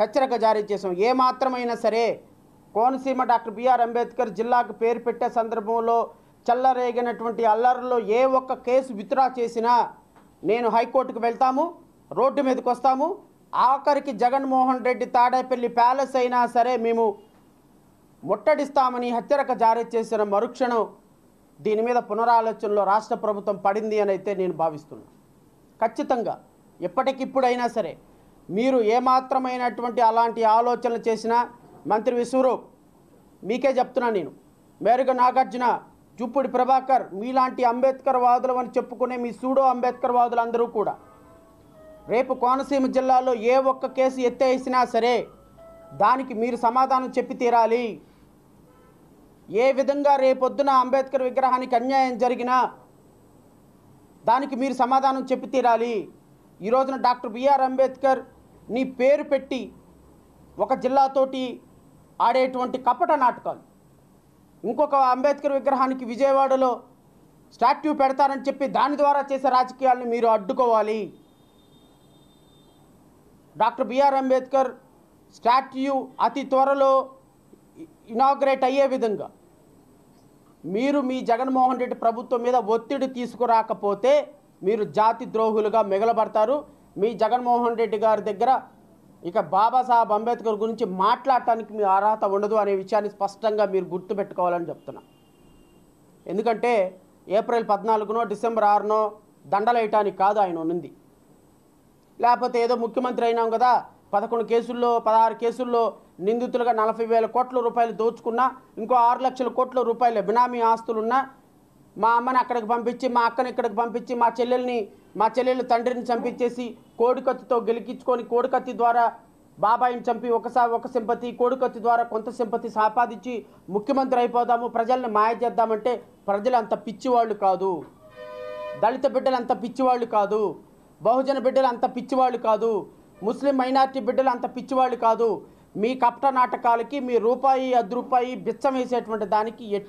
హెచ్చరిక జారీ చేశాం ఏమాత్రమైనా సరే కోనసీమ డాక్టర్ బిఆర్ అంబేద్కర్ జిల్లాకు పేరు పెట్టే సందర్భంలో చల్లరేగినటువంటి అల్లర్లో ఏ ఒక్క కేసు విత్డ్రా చేసినా నేను హైకోర్టుకు వెళ్తాము రోడ్డు మీదకి వస్తాము ఆఖరికి జగన్మోహన్ రెడ్డి తాడేపల్లి ప్యాలెస్ అయినా సరే మేము ముట్టడిస్తామని హెచ్చరిక జారీ చేసిన మరుక్షణం దీని మీద పునరాలోచనలో రాష్ట్ర ప్రభుత్వం పడింది అని అయితే నేను భావిస్తున్నాను ఖచ్చితంగా ఎప్పటికిప్పుడైనా సరే మీరు ఏమాత్రమైనటువంటి అలాంటి ఆలోచనలు చేసినా మంత్రి విశ్వరూప్ మీకే చెప్తున్నాను నేను మేరుగ నాగార్జున జుప్పుడి ప్రభాకర్ మీలాంటి అంబేద్కర్ వాదులు అని చెప్పుకునే మీ సూడో అంబేద్కర్ వాదులు అందరూ కూడా రేపు కోనసీమ జిల్లాలో ఏ ఒక్క కేసు ఎత్తేసినా సరే దానికి మీరు సమాధానం చెప్పి తీరాలి ఏ విధంగా రేపొద్దున అంబేద్కర్ విగ్రహానికి అన్యాయం జరిగినా దానికి మీరు సమాధానం చెప్పి తీరాలి ఈరోజున డాక్టర్ బిఆర్ అంబేద్కర్ నీ పేరు పెట్టి ఒక జిల్లాతోటి ఆడేటువంటి కపట నాటకాలు ఇంకొక అంబేద్కర్ విగ్రహానికి విజయవాడలో స్టాట్యూ పెడతారని చెప్పి దాని ద్వారా చేసే రాజకీయాలను మీరు అడ్డుకోవాలి డాక్టర్ బిఆర్ అంబేద్కర్ స్టాట్యూ అతి త్వరలో ఇనాగ్రేట్ అయ్యే విధంగా మీరు మీ జగన్మోహన్ రెడ్డి ప్రభుత్వం మీద ఒత్తిడి తీసుకురాకపోతే మీరు జాతి ద్రోహులుగా మిగలబడతారు మీ జగన్మోహన్ రెడ్డి గారి దగ్గర ఇక బాబాసాహెబ్ అంబేద్కర్ గురించి మాట్లాడటానికి మీ అర్హత ఉండదు అనే విషయాన్ని స్పష్టంగా మీరు గుర్తుపెట్టుకోవాలని చెప్తున్నా ఎందుకంటే ఏప్రిల్ పద్నాలుగునో డిసెంబర్ ఆరునో దండలేయటానికి కాదు ఆయన ఉన్నింది లేకపోతే ఏదో ముఖ్యమంత్రి అయినాం కదా పదకొండు కేసుల్లో పదహారు కేసుల్లో నిందితులుగా నలభై వేల కోట్ల రూపాయలు దోచుకున్నా ఇంకో ఆరు లక్షల కోట్ల రూపాయల బినామీ ఆస్తులున్నా మా అమ్మని అక్కడికి పంపించి మా అక్కని ఇక్కడికి పంపించి మా చెల్లెల్ని మా చెల్లెలు తండ్రిని చంపించేసి కోడికత్తితో గెలికించుకొని కోడికత్తి ద్వారా బాబాయిని చంపి ఒకసారి ఒక సింపతి కోడికత్తి ద్వారా కొంత సింపతి సంపాదించి ముఖ్యమంత్రి అయిపోదాము ప్రజల్ని మాయ చేద్దామంటే ప్రజలు అంత పిచ్చివాళ్ళు కాదు దళిత బిడ్డలు అంత పిచ్చివాళ్ళు కాదు బహుజన బిడ్డలు అంత పిచ్చివాళ్ళు కాదు ముస్లిం మైనార్టీ బిడ్డలు అంత పిచ్చివాళ్ళు కాదు మీ కప్ట నాటకాలకి మీ రూపాయి అర్ధ రూపాయి బిచ్చం వేసేటువంటి దానికి ఎట్టి